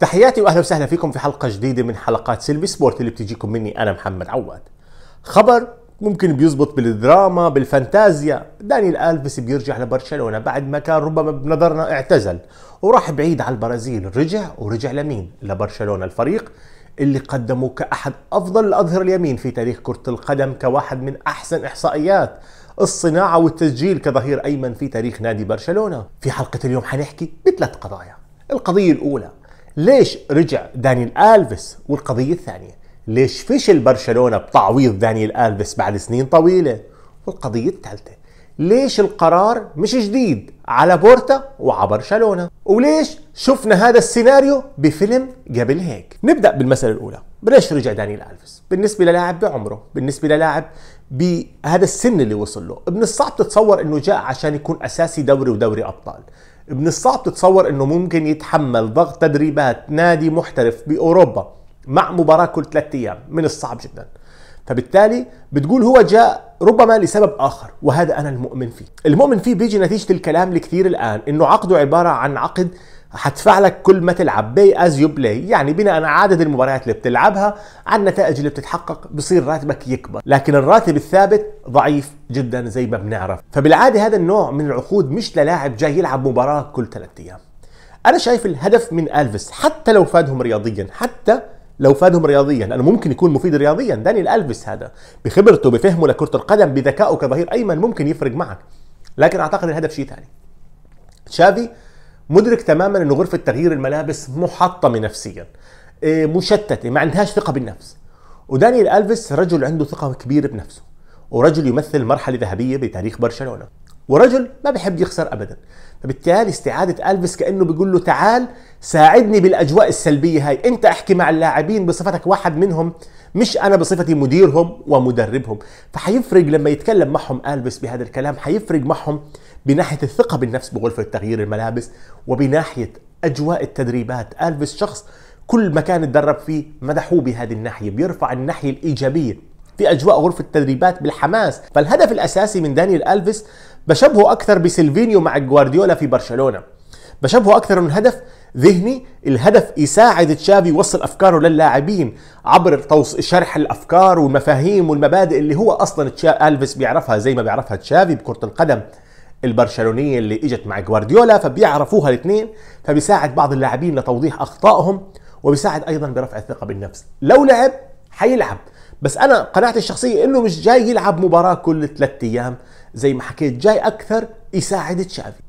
تحياتي واهلا وسهلا فيكم في حلقه جديده من حلقات سيلفي سبورت اللي بتجيكم مني انا محمد عواد. خبر ممكن بيزبط بالدراما بالفانتازيا دانيال الفيس بيرجع لبرشلونه بعد ما كان ربما بنظرنا اعتزل وراح بعيد على البرازيل رجع ورجع لمين لبرشلونه الفريق اللي قدمه كأحد أفضل الأظهر اليمين في تاريخ كرة القدم كواحد من أحسن إحصائيات الصناعة والتسجيل كظهير أيمن في تاريخ نادي برشلونة في حلقة اليوم حنحكي بثلاث قضايا القضية الأولى ليش رجع دانيال الفيس والقضيه الثانيه ليش فشل برشلونه بتعويض دانيال الفيس بعد سنين طويله والقضيه الثالثه ليش القرار مش جديد على بورتا وعلى برشلونه وليش شفنا هذا السيناريو بفيلم قبل هيك نبدا بالمساله الاولى ليش رجع دانيال الفيس بالنسبه للاعب بعمره بالنسبه للاعب بهذا السن اللي وصل له من الصعب تتصور انه جاء عشان يكون اساسي دوري ودوري ابطال من الصعب تتصور انه ممكن يتحمل ضغط تدريبات نادي محترف باوروبا مع مباراه كل ثلاث ايام من الصعب جدا فبالتالي بتقول هو جاء ربما لسبب اخر وهذا انا المؤمن فيه المؤمن فيه بيجي نتيجه الكلام الكثير الان انه عقده عباره عن عقد حتدفع لك كل ما تلعب بي از يو بلاي يعني بناء على عدد المباريات اللي بتلعبها على النتائج اللي بتتحقق بصير راتبك يكبر لكن الراتب الثابت ضعيف جدا زي ما بنعرف فبالعاده هذا النوع من العقود مش للاعب جاي يلعب مباراه كل ثلاث ايام انا شايف الهدف من الفيس حتى لو فادهم رياضيا حتى لو فادهم رياضيا لانه ممكن يكون مفيد رياضيا دانيال الفيس هذا بخبرته بفهمه لكره القدم بذكائه كظهير ايمن ممكن يفرق معك لكن اعتقد الهدف شيء ثاني تشافي مدرك تماما ان غرفه تغيير الملابس محطمه نفسيا إيه، مشتته ما عندهاش ثقه بالنفس ودانيال الفيس رجل عنده ثقه كبيره بنفسه ورجل يمثل مرحله ذهبيه بتاريخ برشلونه ورجل ما بحب يخسر ابدا فبالتالي استعاده الفيس كانه بيقول له تعال ساعدني بالاجواء السلبيه هاي انت احكي مع اللاعبين بصفتك واحد منهم مش انا بصفتي مديرهم ومدربهم فحيفرق لما يتكلم معهم الفيس بهذا الكلام حيفرق معهم بناحية الثقة بالنفس بغرفة تغيير الملابس وبناحية أجواء التدريبات ألفيس شخص كل مكان اتدرب فيه مدحوه بهذه الناحية بيرفع الناحية الإيجابية في أجواء غرفة التدريبات بالحماس فالهدف الأساسي من دانيال ألفيس بشبهه أكثر بسيلفينيو مع جوارديولا في برشلونة بشبهه أكثر من هدف ذهني الهدف يساعد تشافي يوصل أفكاره للاعبين عبر شرح الأفكار والمفاهيم والمبادئ اللي هو أصلا ألفيس بيعرفها زي ما بيعرفها تشافي بكرة القدم البرشلونيه اللي اجت مع جوارديولا فبيعرفوها الاثنين فبيساعد بعض اللاعبين لتوضيح اخطائهم وبيساعد ايضا برفع الثقه بالنفس لو لعب حيلعب بس انا قناعتي الشخصيه انه مش جاي يلعب مباراه كل ثلاثة ايام زي ما حكيت جاي اكثر يساعد تشافي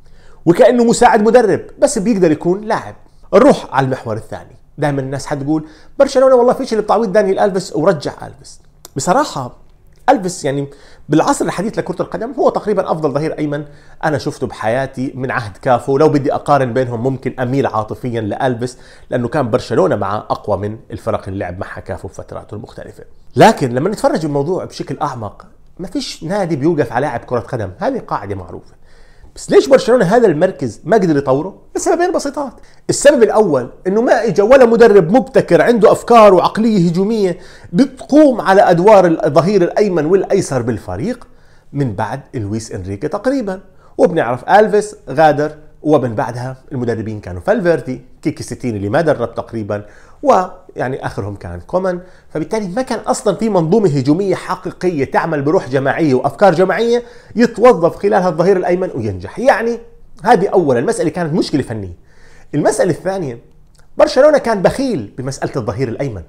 وكانه مساعد مدرب بس بيقدر يكون لاعب نروح على المحور الثاني دائما الناس حتقول برشلونه والله فيش اللي بتعويض دانيال الفيس ورجع الفيس بصراحه الفيس يعني بالعصر الحديث لكره القدم هو تقريبا افضل ظهير ايمن انا شفته بحياتي من عهد كافو لو بدي اقارن بينهم ممكن اميل عاطفيا لالفيس لانه كان برشلونه معه اقوى من الفرق اللي لعب معها كافو بفتراته المختلفه لكن لما نتفرج الموضوع بشكل اعمق ما فيش نادي بيوقف على لاعب كره قدم هذه قاعده معروفه بس ليش برشلونه هذا المركز ما قدر يطوره؟ لسببين بسيطات، السبب الاول انه ما اجى ولا مدرب مبتكر عنده افكار وعقليه هجوميه بتقوم على ادوار الظهير الايمن والايسر بالفريق من بعد لويس انريكي تقريبا، وبنعرف الفيس غادر ومن بعدها المدربين كانوا فالفيردي، كيكي ستين اللي ما درب تقريبا، ويعني اخرهم كان كومان فبالتالي ما كان اصلا في منظومه هجوميه حقيقيه تعمل بروح جماعيه وافكار جماعيه يتوظف خلالها الظهير الايمن وينجح يعني هذه اولا المساله كانت مشكله فنيه المساله الثانيه برشلونه كان بخيل بمساله الظهير الايمن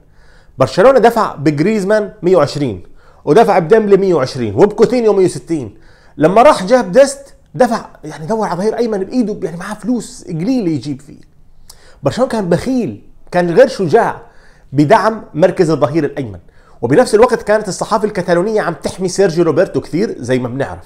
برشلونه دفع بجريزمان 120 ودفع بديمبلي 120 وبكوتينيو 160 لما راح جاب ديست دفع يعني دور على ظهير ايمن بايده يعني معاه فلوس قليله يجيب فيه برشلونه كان بخيل كان غير شجاع بدعم مركز الظهير الايمن وبنفس الوقت كانت الصحافه الكتالونيه عم تحمي سيرجيو روبرتو كثير زي ما بنعرف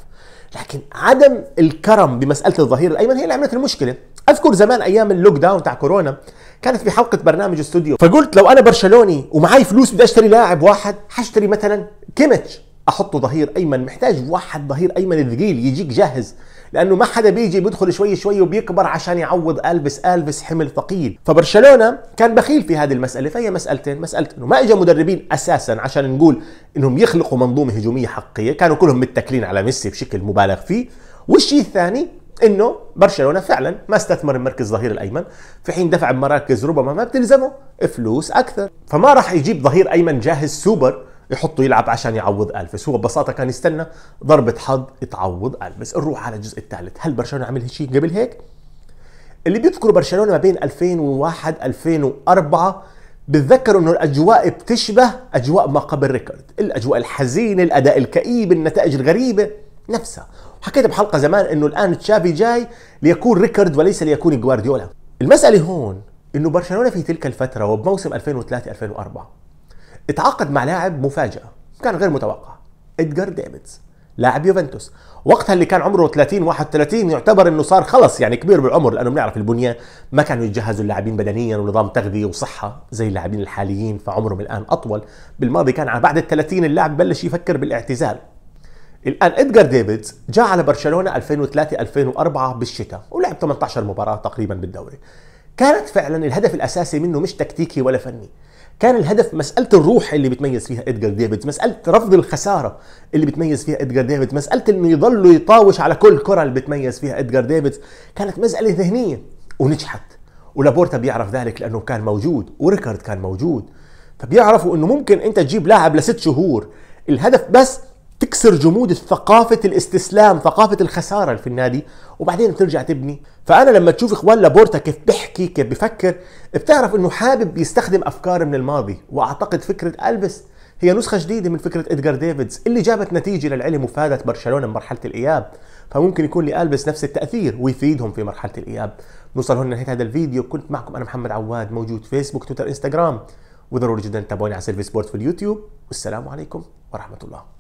لكن عدم الكرم بمساله الظهير الايمن هي اللي عملت المشكله اذكر زمان ايام اللوك داون تاع كورونا كانت في حلقه برنامج استوديو فقلت لو انا برشلوني ومعي فلوس بدي اشتري لاعب واحد حشتري مثلا كيميتش احطه ظهير ايمن محتاج واحد ظهير ايمن ثقيل يجيك جاهز لانه ما حدا بيجي بيدخل شوي شوي وبيكبر عشان يعوض الفيس الفيس حمل ثقيل فبرشلونه كان بخيل في هذه المساله فهي مسالتين مساله انه ما اجى مدربين اساسا عشان نقول انهم يخلقوا منظومه هجوميه حقيقيه كانوا كلهم متكلين على ميسي بشكل مبالغ فيه والشيء الثاني انه برشلونه فعلا ما استثمر المركز ظهير الايمن في حين دفع بمراكز ربما ما بتلزمه فلوس اكثر فما راح يجيب ظهير ايمن جاهز سوبر يحطه يلعب عشان يعوض الفيس هو ببساطه كان يستنى ضربه حظ تعوض الفيس نروح على الجزء الثالث هل برشلونه عمل شيء قبل هيك اللي بيذكروا برشلونه ما بين 2001 2004 بتذكروا انه الاجواء بتشبه اجواء ما قبل ريكارد الاجواء الحزينه الاداء الكئيب النتائج الغريبه نفسها حكيت بحلقه زمان انه الان تشافي جاي ليكون ريكارد وليس ليكون جوارديولا المساله هون انه برشلونه في تلك الفتره وبموسم 2003 2004 اتعاقد مع لاعب مفاجأة كان غير متوقع إدجار ديفيدز لاعب يوفنتوس وقتها اللي كان عمره 30 31 يعتبر انه صار خلص يعني كبير بالعمر لانه بنعرف البنيه ما كانوا يتجهزوا اللاعبين بدنيا ونظام تغذيه وصحه زي اللاعبين الحاليين فعمرهم الان اطول بالماضي كان على بعد ال 30 اللاعب بلش يفكر بالاعتزال الان ادجار ديفيدز جاء على برشلونه 2003 2004 بالشتاء ولعب 18 مباراه تقريبا بالدوري كانت فعلا الهدف الاساسي منه مش تكتيكي ولا فني كان الهدف مساله الروح اللي بتميز فيها ادجار ديفيدز مساله رفض الخساره اللي بتميز فيها ادجار ديفيدز مساله انه يضل يطاوش على كل كره اللي بتميز فيها ادجار ديفيدز كانت مساله ذهنيه ونجحت ولابورتا بيعرف ذلك لانه كان موجود وريكارد كان موجود فبيعرفوا انه ممكن انت تجيب لاعب لست شهور الهدف بس تكسر جمود ثقافة الاستسلام ثقافة الخسارة في النادي وبعدين بترجع تبني فأنا لما تشوف إخوان لابورتا كيف بيحكي كيف بفكر بتعرف إنه حابب يستخدم أفكار من الماضي وأعتقد فكرة ألبس هي نسخة جديدة من فكرة إدغار ديفيدز اللي جابت نتيجة للعلم وفادت برشلونة بمرحلة الإياب فممكن يكون لألبس نفس التأثير ويفيدهم في مرحلة الإياب نوصل هنا لنهاية هذا الفيديو كنت معكم أنا محمد عواد موجود فيسبوك تويتر إنستغرام وضروري جدا تتابعوني على سيرفي سبورت في اليوتيوب والسلام عليكم ورحمة الله